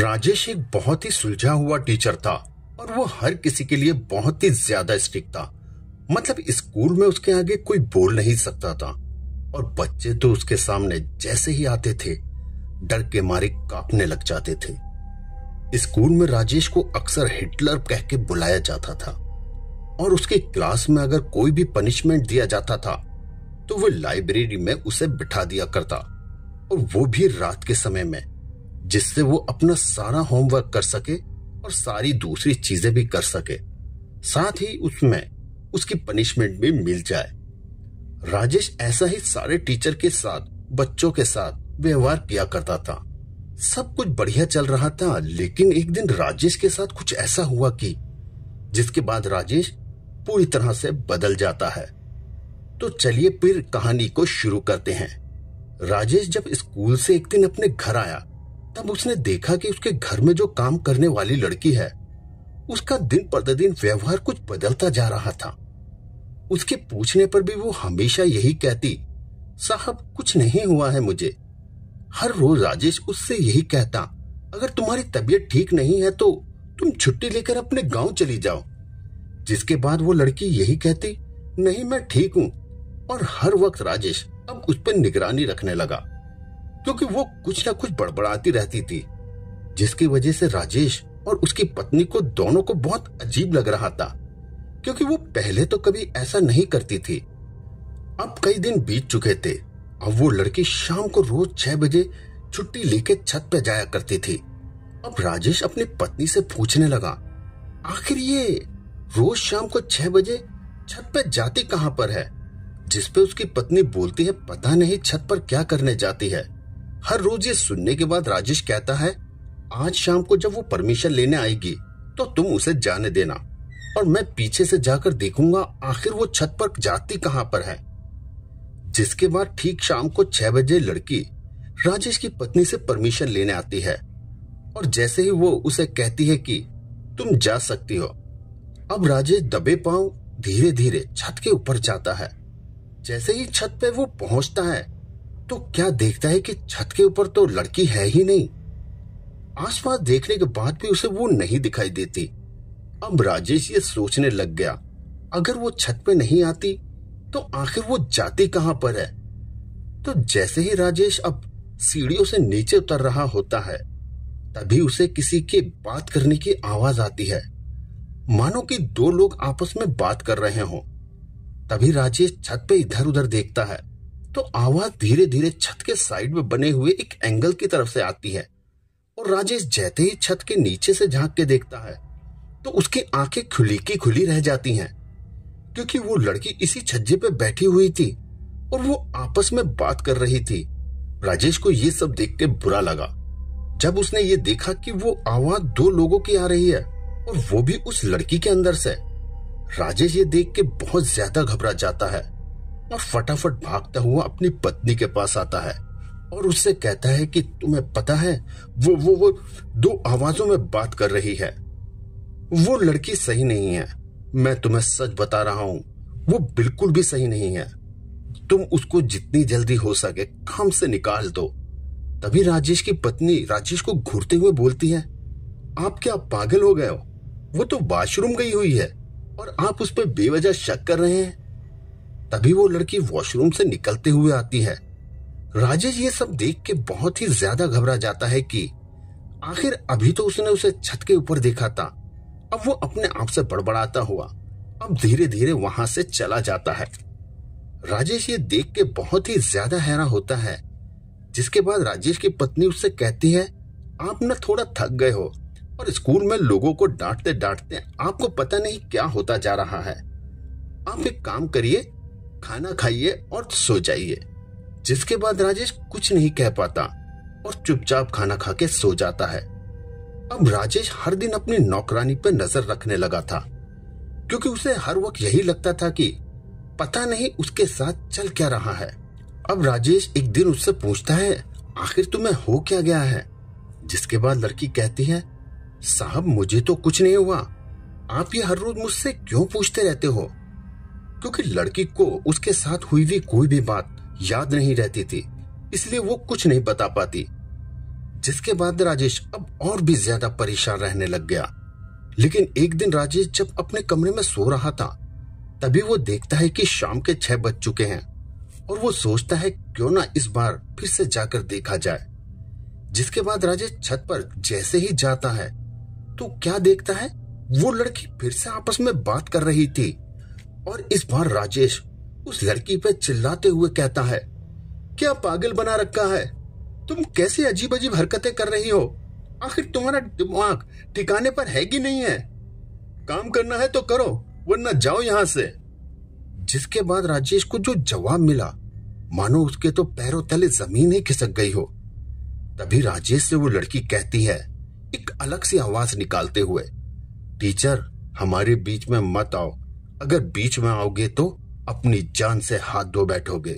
राजेश एक बहुत ही सुलझा हुआ टीचर था और वो हर किसी के लिए बहुत ही ज्यादा स्ट्रिक्ट था मतलब स्कूल में उसके आगे कोई बोल नहीं सकता था और बच्चे तो उसके सामने जैसे ही आते थे डर के मारे कांपने लग जाते थे स्कूल में राजेश को अक्सर हिटलर कह के बुलाया जाता था और उसके क्लास में अगर कोई भी पनिशमेंट दिया जाता था तो वो लाइब्रेरी में उसे बिठा दिया करता और वो भी रात के समय में जिससे वो अपना सारा होमवर्क कर सके और सारी दूसरी चीजें भी कर सके साथ ही उसमें उसकी पनिशमेंट भी मिल जाए राजेश ऐसा ही सारे टीचर के साथ बच्चों के साथ व्यवहार किया करता था सब कुछ बढ़िया चल रहा था लेकिन एक दिन राजेश के साथ कुछ ऐसा हुआ कि जिसके बाद राजेश पूरी तरह से बदल जाता है तो चलिए फिर कहानी को शुरू करते हैं राजेश जब स्कूल से एक दिन अपने घर आया तब उसने देखा कि उसके घर में जो काम करने वाली लड़की है उसका दिन प्रतिदिन व्यवहार कुछ बदलता जा रहा था उसके पूछने पर भी वो हमेशा यही कहती साहब कुछ नहीं हुआ है मुझे हर रोज राजेश उससे यही कहता अगर तुम्हारी तबीयत ठीक नहीं है तो तुम छुट्टी लेकर अपने गांव चली जाओ जिसके बाद वो लड़की यही कहती नहीं मैं ठीक हूँ और हर वक्त राजेश अब उस पर निगरानी रखने लगा क्योंकि वो कुछ ना कुछ बड़बड़ाती रहती थी जिसकी वजह से राजेश और उसकी पत्नी को दोनों को बहुत अजीब लग रहा था क्योंकि वो पहले तो कभी ऐसा नहीं करती थी अब कई दिन बीत चुके थे अब वो लड़की शाम को रोज छह बजे छुट्टी लेके छत पे जाया करती थी अब राजेश अपनी पत्नी से पूछने लगा आखिर ये रोज शाम को छह बजे छत पे जाती कहाँ पर है जिसपे उसकी पत्नी बोलती है पता नहीं छत पर क्या करने जाती है हर रोज ये सुनने के बाद राजेश कहता है आज शाम को जब वो परमिशन लेने आएगी तो तुम उसे जाने देना और मैं पीछे से जाकर देखूंगा आखिर वो छत पर जाती कहां पर है जिसके बाद ठीक शाम को छह बजे लड़की राजेश की पत्नी से परमिशन लेने आती है और जैसे ही वो उसे कहती है कि तुम जा सकती हो अब राजेश दबे पांव धीरे धीरे छत के ऊपर जाता है जैसे ही छत पे वो पहुंचता है तो क्या देखता है कि छत के ऊपर तो लड़की है ही नहीं आसपास देखने के बाद भी उसे वो नहीं दिखाई देती अब राजेश ये सोचने लग गया अगर वो छत पे नहीं आती तो आखिर वो जाती कहां पर है तो जैसे ही राजेश अब सीढ़ियों से नीचे उतर रहा होता है तभी उसे किसी के बात करने की आवाज आती है मानो कि दो लोग आपस में बात कर रहे हो तभी राजेश छत पे इधर उधर देखता है तो आवाज धीरे धीरे छत के साइड में बने हुए एक एंगल की तरफ से आती है और राजेश जैसे ही छत के नीचे से झांक के देखता है तो उसकी आंखें खुली की खुली रह जाती हैं क्योंकि वो लड़की इसी छज्जे पे बैठी हुई थी और वो आपस में बात कर रही थी राजेश को ये सब देख के बुरा लगा जब उसने ये देखा कि वो आवाज दो लोगों की आ रही है और वो भी उस लड़की के अंदर से राजेश ये देख के बहुत ज्यादा घबरा जाता है और फटाफट भागता हुआ अपनी पत्नी के पास आता है और उससे कहता है कि तुम्हें पता है वो वो वो दो आवाजों में बात कर रही है वो लड़की सही नहीं है मैं तुम्हें सच बता रहा हूं वो बिल्कुल भी सही नहीं है तुम उसको जितनी जल्दी हो सके काम से निकाल दो तभी राजेश की पत्नी राजेश को घूरते हुए बोलती है आप क्या पागल हो गए हो वो तो वॉशरूम गई हुई है और आप उस पर बेवजह शक कर रहे हैं तभी वो लड़की वॉशरूम से निकलते हुए आती है राजेश ये सब देख के बहुत ही ज्यादा घबरा जाता है कि आखिर अभी तो उसने उसे छत के ऊपर देखा था अब वो अपने आप से बड़बड़ाता हुआ अब धीरे धीरे वहां से चला जाता है राजेश ये देख के बहुत ही ज्यादा हैरान होता है जिसके बाद राजेश की पत्नी उससे कहती है आप ना थोड़ा थक गए हो और स्कूल में लोगों को डांटते डांटते आपको पता नहीं क्या होता जा रहा है आप एक काम करिए खाना खाइए और सो जाइए जिसके बाद राजेश कुछ नहीं कह पाता और चुपचाप खाना खाके सो जाता है अब राजेश हर दिन अपनी नौकरानी पर नजर रखने लगा था क्योंकि उसे हर वक्त यही लगता था कि पता नहीं उसके साथ चल क्या रहा है अब राजेश एक दिन उससे पूछता है आखिर तुम्हें हो क्या गया है जिसके बाद लड़की कहती है साहब मुझे तो कुछ नहीं हुआ आप ये हर रोज मुझसे क्यों पूछते रहते हो क्योंकि लड़की को उसके साथ हुई हुई कोई भी बात याद नहीं रहती थी इसलिए वो कुछ नहीं बता पाती जिसके बाद राजेश अब और भी ज्यादा परेशान रहने लग गया लेकिन एक दिन राजेश जब अपने कमरे में सो रहा था तभी वो देखता है कि शाम के छह बज चुके हैं और वो सोचता है क्यों ना इस बार फिर से जाकर देखा जाए जिसके बाद राजेश छत पर जैसे ही जाता है तो क्या देखता है वो लड़की फिर से आपस में बात कर रही थी और इस बार राजेश उस लड़की पे चिल्लाते हुए कहता है क्या पागल बना रखा है तुम कैसे अजीब अजीब हरकतें कर रही हो आखिर तुम्हारा दिमाग ठिकाने पर है कि नहीं है काम करना है तो करो वरना जाओ यहां से जिसके बाद राजेश को जो जवाब मिला मानो उसके तो पैरों तले जमीन ही खिसक गई हो तभी राजेश से वो लड़की कहती है एक अलग सी आवाज निकालते हुए टीचर हमारे बीच में मत आओ अगर बीच में आओगे तो अपनी जान से हाथ धो बैठोगे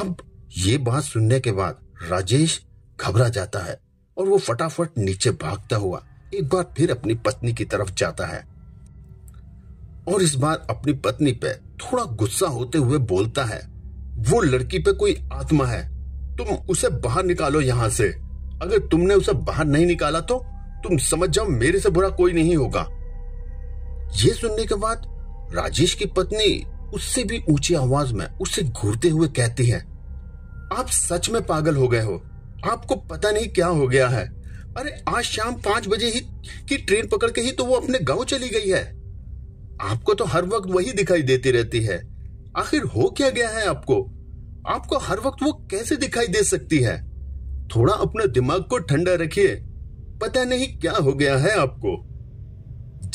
अब ये बात सुनने के बाद राजेश घबरा जाता है और वो फटाफट नीचे भागता हुआ एक बार फिर अपनी पत्नी की तरफ जाता है और इस बार अपनी पत्नी पे थोड़ा गुस्सा होते हुए बोलता है वो लड़की पे कोई आत्मा है तुम उसे बाहर निकालो यहाँ से अगर तुमने उसे बाहर नहीं निकाला तो तुम समझ जाओ मेरे से बुरा कोई नहीं होगा ये सुनने के बाद राजेश की पत्नी उससे भी ऊंची आवाज में उसे घूरते हुए कहती है आप सच में पागल हो गए हो आपको पता नहीं क्या हो गया है अरे आज शाम पांच बजे ही की ट्रेन पकड़ के ही तो वो अपने गांव चली गई है आपको तो हर वक्त वही दिखाई देती रहती है आखिर हो क्या गया है आपको आपको हर वक्त वो कैसे दिखाई दे सकती है थोड़ा अपने दिमाग को ठंडा रखिए पता नहीं क्या हो गया है आपको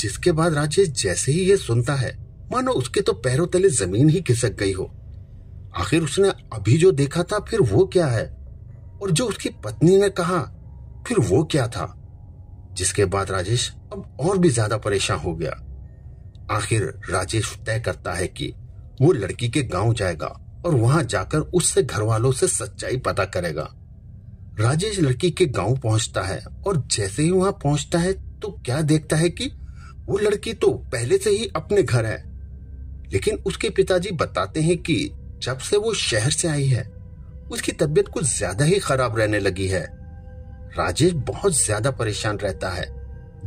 जिसके बाद राजेश जैसे ही ये सुनता है मानो उसके तो पैरों तले जमीन ही खिसक गई हो आखिर उसने अभी जो देखा था फिर वो क्या है और जो उसकी पत्नी ने कहा फिर वो क्या था जिसके बाद राजेश अब और भी ज्यादा परेशान हो गया आखिर राजेश तय करता है कि वो लड़की के गांव जाएगा और वहां जाकर उससे घर वालों से सच्चाई पता करेगा राजेश लड़की के गांव पहुंचता है और जैसे ही वहां पहुंचता है तो क्या देखता है कि वो लड़की तो पहले से ही अपने घर है लेकिन उसके पिताजी बताते हैं कि जब से वो शहर से आई है उसकी तबीयत कुछ ज्यादा ही खराब रहने लगी है राजेश बहुत ज्यादा परेशान रहता है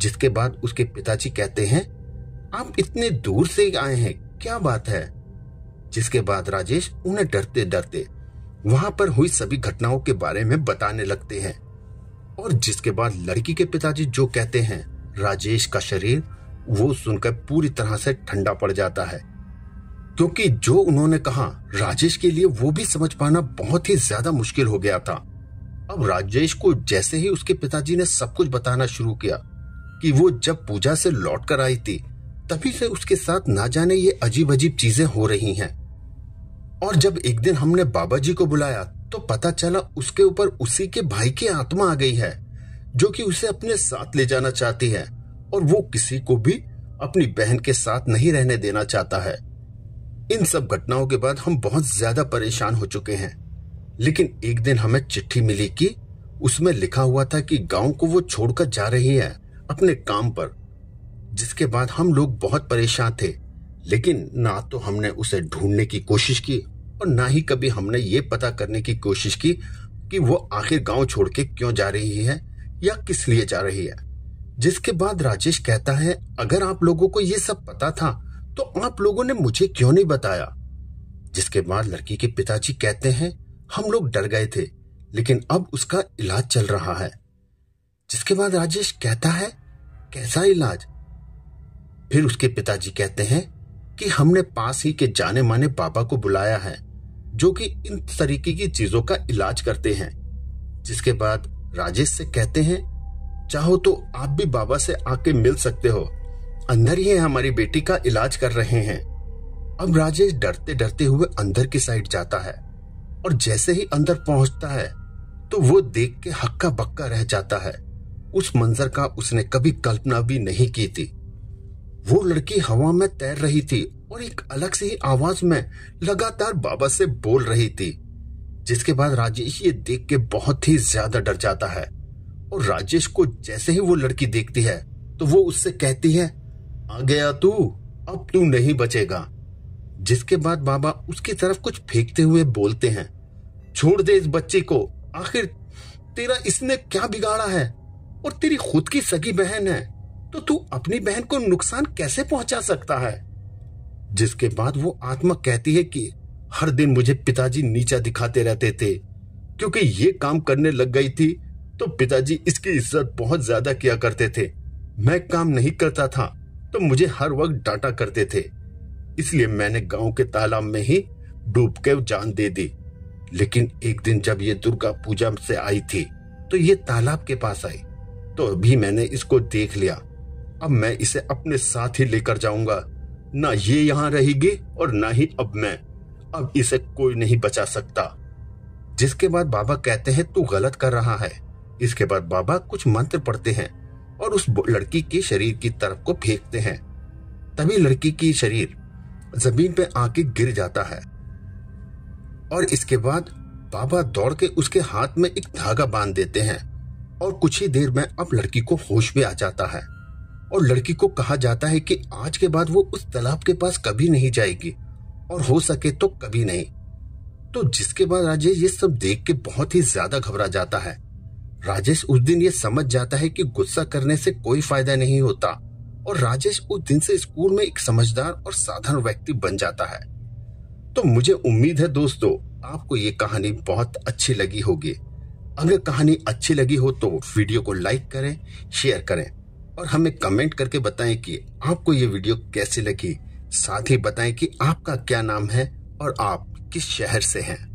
जिसके बाद उसके पिताजी कहते हैं आप इतने दूर से आए हैं क्या बात है जिसके बाद राजेश उन्हें डरते डरते वहां पर हुई सभी घटनाओं के बारे में बताने लगते हैं और जिसके बाद लड़की के पिताजी जो कहते हैं राजेश का शरीर वो सुनकर पूरी तरह से ठंडा पड़ जाता है क्योंकि जो उन्होंने कहा राजेश के लिए वो भी समझ पाना बहुत ही ज्यादा मुश्किल हो गया था अब राजेश को जैसे ही उसके पिताजी ने सब कुछ बताना शुरू किया कि वो जब पूजा से लौट कर आई थी तभी से उसके साथ ना जाने ये अजीब अजीब चीजें हो रही हैं और जब एक दिन हमने बाबा जी को बुलाया तो पता चला उसके ऊपर उसी के भाई की आत्मा आ गई है जो कि उसे अपने साथ ले जाना चाहती है और वो किसी को भी अपनी बहन के साथ नहीं रहने देना चाहता है इन सब घटनाओं के बाद हम बहुत ज्यादा परेशान हो चुके हैं लेकिन एक दिन हमें चिट्ठी मिली कि उसमें लिखा हुआ था कि गांव को वो छोड़कर जा रही है अपने काम पर जिसके बाद हम लोग बहुत परेशान थे लेकिन ना तो हमने उसे ढूंढने की कोशिश की और ना ही कभी हमने ये पता करने की कोशिश की कि वो आखिर गांव छोड़ के क्यों जा रही है या किस लिए जा रही है जिसके बाद राजेश कहता है अगर आप लोगों को ये सब पता था तो आप लोगों ने मुझे क्यों नहीं बताया जिसके बाद लड़की के पिताजी कहते हैं हम लोग डर गए थे लेकिन अब उसका इलाज चल रहा है जिसके बाद राजेश कहता है कैसा इलाज फिर उसके पिताजी कहते हैं कि हमने पास ही के जाने माने बाबा को बुलाया है जो कि इन तरीके की चीजों का इलाज करते हैं जिसके बाद राजेश से कहते हैं चाहो तो आप भी बाबा से आके मिल सकते हो अंदर ही हमारी बेटी का इलाज कर रहे हैं अब राजेश डरते डरते हुए अंदर की साइड जाता है और जैसे ही अंदर पहुंचता है तो वो देख के हक्का बक्का रह जाता है उस मंजर का उसने कभी कल्पना भी नहीं की थी वो लड़की हवा में तैर रही थी और एक अलग से ही आवाज में लगातार बाबा से बोल रही थी जिसके बाद राजेश ये देख के बहुत ही ज्यादा डर जाता है और राजेश को जैसे ही वो लड़की देखती है तो वो उससे कहती है आ गया तू अब तू नहीं बचेगा जिसके बाद बाबा उसकी तरफ कुछ फेंकते हुए बोलते हैं छोड़ दे इस बच्चे को आखिर तेरा इसने क्या बिगाड़ा है और तेरी खुद की सगी बहन है तो तू अपनी बहन को नुकसान कैसे पहुंचा सकता है जिसके बाद वो आत्मा कहती है कि हर दिन मुझे पिताजी नीचा दिखाते रहते थे क्योंकि ये काम करने लग गई थी तो पिताजी इसकी इज्जत बहुत ज्यादा किया करते थे मैं काम नहीं करता था तो मुझे हर वक्त डांटा करते थे इसलिए मैंने गांव के तालाब में ही डूब के जान दे दी लेकिन एक दिन जब ये दुर्गा पूजा से आई थी तो ये तालाब के पास आई तो अभी मैंने इसको देख लिया अब मैं इसे अपने साथ ही लेकर जाऊंगा ना ये यहाँ रहेगी और ना ही अब मैं अब इसे कोई नहीं बचा सकता जिसके बाद बाबा कहते हैं तू गलत कर रहा है इसके बाद बाबा कुछ मंत्र पढ़ते हैं और उस लड़की के शरीर की तरफ को फेंकते हैं तभी लड़की की शरीर जमीन पे आके गिर जाता है और इसके बाद बाबा दौड़ के उसके हाथ में एक धागा बांध देते हैं और कुछ ही देर में अब लड़की को होश भी आ जाता है और लड़की को कहा जाता है कि आज के बाद वो उस तालाब के पास कभी नहीं जाएगी और हो सके तो कभी नहीं तो जिसके बाद राजेश ये सब देख के बहुत ही ज्यादा घबरा जाता है राजेश उस दिन ये समझ जाता है कि गुस्सा करने से कोई फायदा नहीं होता और राजेश उस दिन से स्कूल में एक समझदार और साधारण व्यक्ति बन जाता है तो मुझे उम्मीद है दोस्तों आपको ये कहानी बहुत अच्छी लगी होगी अगर कहानी अच्छी लगी हो तो वीडियो को लाइक करें शेयर करें और हमें कमेंट करके बताएं कि आपको ये वीडियो कैसी लगी साथ ही बताएं कि आपका क्या नाम है और आप किस शहर से हैं